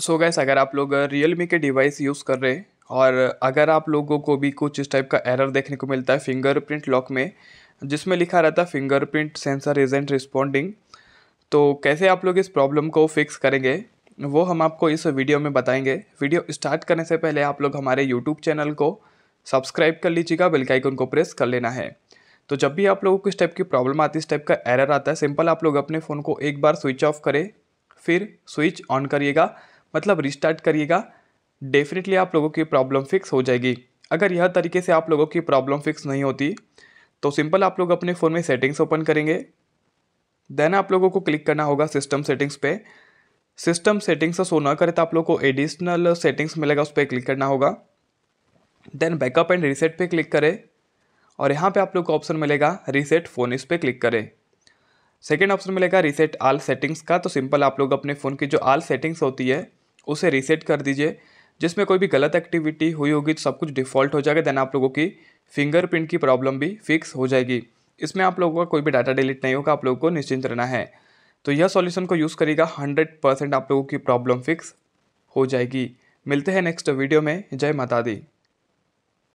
सो gas अगर आप लोग रियल मी के डिवाइस यूज़ कर रहे हैं और अगर आप लोगों को भी कुछ इस टाइप का एरर देखने को मिलता है फिंगरप्रिंट लॉक में जिसमें लिखा रहता है फिंगरप्रिंट सेंसर इजेंट रिस्पॉन्डिंग तो कैसे आप लोग इस प्रॉब्लम को फिक्स करेंगे वो हम आपको इस वीडियो में बताएंगे वीडियो स्टार्ट करने से पहले आप लोग हमारे यूट्यूब चैनल को सब्सक्राइब कर लीजिएगा बिल्कुल उनको को प्रेस कर लेना है तो जब भी आप लोगों को इस टाइप की प्रॉब्लम आती है इस टाइप का एरर आता है सिंपल आप लोग अपने फ़ोन को एक बार स्विच ऑफ करें फिर स्विच ऑन करिएगा मतलब रिस्टार्ट करिएगा डेफिनेटली आप लोगों की प्रॉब्लम फिक्स हो जाएगी अगर यह तरीके से आप लोगों की प्रॉब्लम फिक्स नहीं होती तो सिंपल आप लोग अपने फ़ोन में सेटिंग्स ओपन करेंगे देन आप लोगों को क्लिक करना होगा सिस्टम सेटिंग्स पे सिस्टम सेटिंग्स सो ना करे तो आप लोग को एडिशनल सेटिंग्स मिलेगा उस पर क्लिक करना होगा देन बैकअप एंड रीसेट पे क्लिक करें और यहाँ पे आप लोग को ऑप्शन मिलेगा रीसेट फ़ोन इस पर क्लिक करें सेकेंड ऑप्शन मिलेगा रीसेट आल सेटिंग्स का तो सिंपल आप लोग अपने फ़ोन की जो आल सेटिंग्स होती है उसे रीसेट कर दीजिए जिसमें कोई भी गलत एक्टिविटी हुई होगी तो सब कुछ डिफ़ॉल्ट हो जाएगा देन आप लोगों की फिंगरप्रिंट की प्रॉब्लम भी फिक्स हो जाएगी इसमें आप लोगों का कोई भी डाटा डिलीट नहीं होगा आप लोगों को निश्चिंत रहना है तो यह सॉल्यूशन को यूज़ करेगा हंड्रेड परसेंट आप लोगों की प्रॉब्लम फिक्स हो जाएगी मिलते हैं नेक्स्ट वीडियो में जय माता दी